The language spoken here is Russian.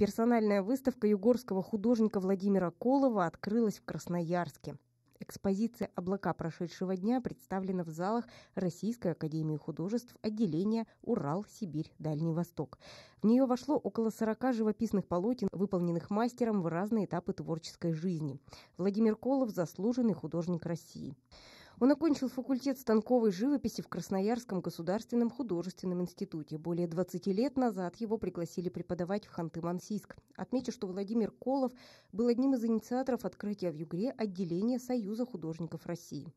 Персональная выставка югорского художника Владимира Колова открылась в Красноярске. Экспозиция «Облака прошедшего дня» представлена в залах Российской академии художеств отделения «Урал, Сибирь, Дальний Восток». В нее вошло около 40 живописных полотен, выполненных мастером в разные этапы творческой жизни. Владимир Колов – заслуженный художник России. Он окончил факультет станковой живописи в Красноярском государственном художественном институте. Более 20 лет назад его пригласили преподавать в Ханты-Мансийск. Отмечу, что Владимир Колов был одним из инициаторов открытия в Югре отделения Союза художников России.